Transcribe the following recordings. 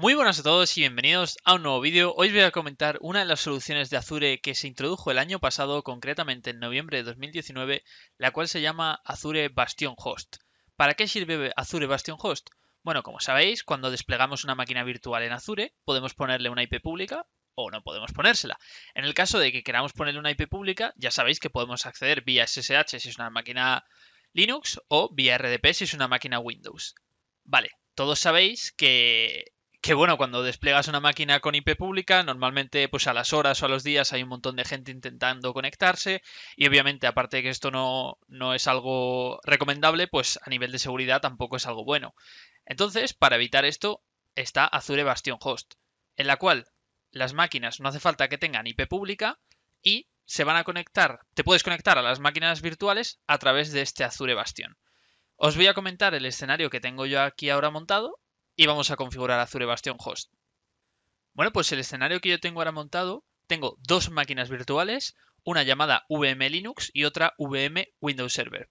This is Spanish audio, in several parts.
Muy buenas a todos y bienvenidos a un nuevo vídeo. Hoy voy a comentar una de las soluciones de Azure que se introdujo el año pasado, concretamente en noviembre de 2019, la cual se llama Azure Bastion Host. ¿Para qué sirve Azure Bastion Host? Bueno, como sabéis, cuando desplegamos una máquina virtual en Azure, podemos ponerle una IP pública o no podemos ponérsela. En el caso de que queramos ponerle una IP pública, ya sabéis que podemos acceder vía SSH si es una máquina Linux o vía RDP si es una máquina Windows. Vale, todos sabéis que que bueno, cuando desplegas una máquina con IP pública, normalmente pues a las horas o a los días hay un montón de gente intentando conectarse y obviamente aparte de que esto no, es algo recomendable, pues a nivel de seguridad tampoco es algo bueno. Entonces, para evitar esto está Azure Bastion Host, en la cual las máquinas no hace falta que tengan IP pública y se van a conectar, te puedes conectar a las máquinas virtuales a través de este Azure Bastion. Os voy a comentar el escenario que tengo yo aquí ahora montado y vamos a configurar Azure Bastion Host. Bueno, pues el escenario que yo tengo ahora montado, tengo dos máquinas virtuales, una llamada VM Linux y otra VM Windows Server.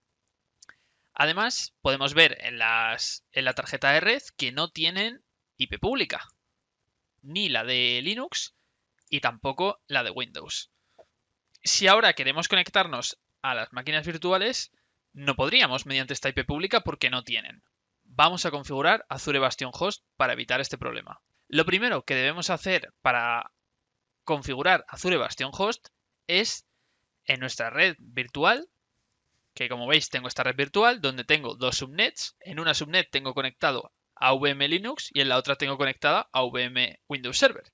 Además, podemos ver en, las, en la tarjeta de red que no tienen IP pública, ni la de Linux y tampoco la de Windows. Si ahora queremos conectarnos a las máquinas virtuales, no podríamos mediante esta IP pública porque no tienen vamos a configurar Azure Bastion Host para evitar este problema. Lo primero que debemos hacer para configurar Azure Bastion Host es en nuestra red virtual, que como veis tengo esta red virtual donde tengo dos subnets. En una subnet tengo conectado a VM Linux y en la otra tengo conectada a VM Windows Server.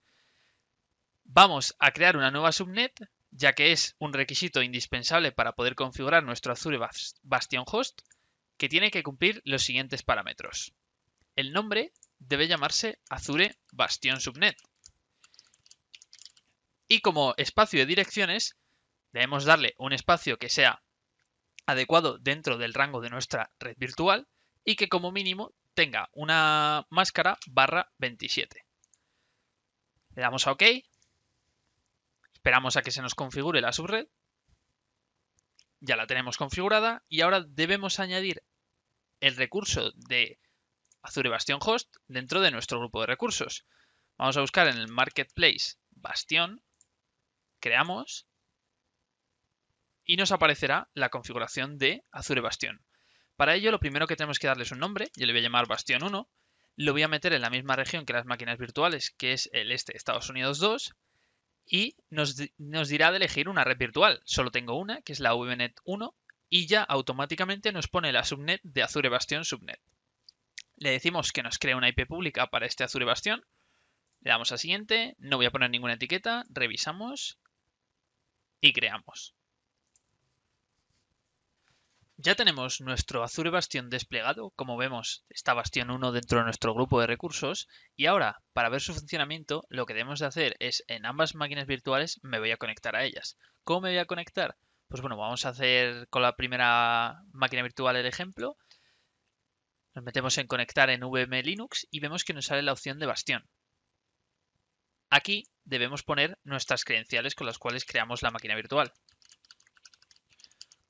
Vamos a crear una nueva subnet ya que es un requisito indispensable para poder configurar nuestro Azure Bastion Host que tiene que cumplir los siguientes parámetros. El nombre debe llamarse Azure Bastión Subnet. Y como espacio de direcciones, debemos darle un espacio que sea adecuado dentro del rango de nuestra red virtual y que como mínimo tenga una máscara barra 27. Le damos a OK. Esperamos a que se nos configure la subred ya la tenemos configurada y ahora debemos añadir el recurso de Azure Bastion Host dentro de nuestro grupo de recursos. Vamos a buscar en el Marketplace Bastion, creamos y nos aparecerá la configuración de Azure Bastion. Para ello lo primero que tenemos que darle es un nombre, yo le voy a llamar Bastion 1, lo voy a meter en la misma región que las máquinas virtuales, que es el este Estados Unidos 2, y nos, dirá de elegir una red virtual. Solo tengo una, que es la VNet 1, y ya automáticamente nos pone la subnet de Azure Bastion Subnet. Le decimos que nos crea una IP pública para este Azure bastión, Le damos a siguiente, no voy a poner ninguna etiqueta, revisamos y creamos. Ya tenemos nuestro Azure Bastión desplegado, como vemos está Bastión 1 dentro de nuestro grupo de recursos y ahora para ver su funcionamiento lo que debemos de hacer es en ambas máquinas virtuales me voy a conectar a ellas. ¿Cómo me voy a conectar? Pues bueno, vamos a hacer con la primera máquina virtual el ejemplo. Nos metemos en conectar en VM Linux y vemos que nos sale la opción de Bastión. Aquí debemos poner nuestras credenciales con las cuales creamos la máquina virtual.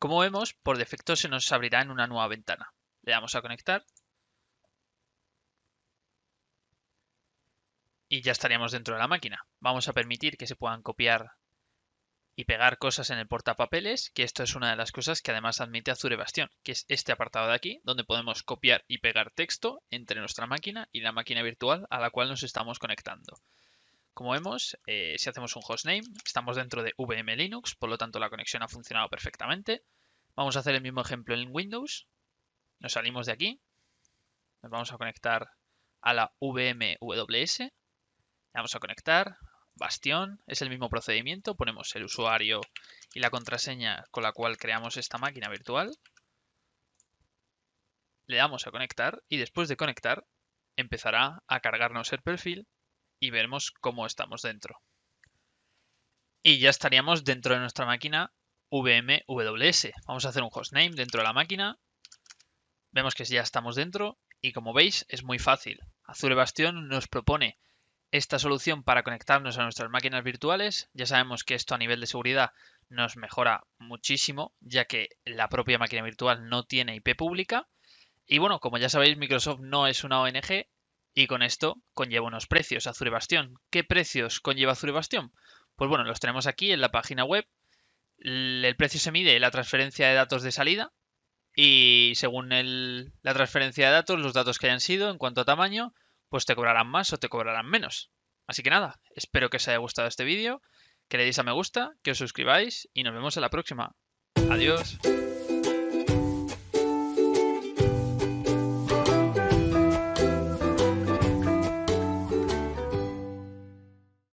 Como vemos, por defecto se nos abrirá en una nueva ventana. Le damos a conectar. Y ya estaríamos dentro de la máquina. Vamos a permitir que se puedan copiar y pegar cosas en el portapapeles, que esto es una de las cosas que además admite Azure Bastión, que es este apartado de aquí, donde podemos copiar y pegar texto entre nuestra máquina y la máquina virtual a la cual nos estamos conectando. Como vemos, eh, si hacemos un hostname, estamos dentro de VM Linux, por lo tanto la conexión ha funcionado perfectamente. Vamos a hacer el mismo ejemplo en Windows. Nos salimos de aquí. Nos vamos a conectar a la VMWS, Le vamos a conectar. Bastión. Es el mismo procedimiento. Ponemos el usuario y la contraseña con la cual creamos esta máquina virtual. Le damos a conectar y después de conectar empezará a cargarnos el perfil y veremos cómo estamos dentro. Y ya estaríamos dentro de nuestra máquina VMWS. Vamos a hacer un hostname dentro de la máquina. Vemos que ya estamos dentro y como veis es muy fácil. Azure Bastión nos propone esta solución para conectarnos a nuestras máquinas virtuales. Ya sabemos que esto a nivel de seguridad nos mejora muchísimo, ya que la propia máquina virtual no tiene IP pública. Y bueno, como ya sabéis, Microsoft no es una ONG, y con esto conlleva unos precios Azure Bastión. ¿Qué precios conlleva Azure Bastión? Pues bueno, los tenemos aquí en la página web. El precio se mide la transferencia de datos de salida y según la transferencia de datos, los datos que hayan sido en cuanto a tamaño, pues te cobrarán más o te cobrarán menos. Así que nada, espero que os haya gustado este vídeo, que le deis a me gusta, que os suscribáis y nos vemos en la próxima. Adiós.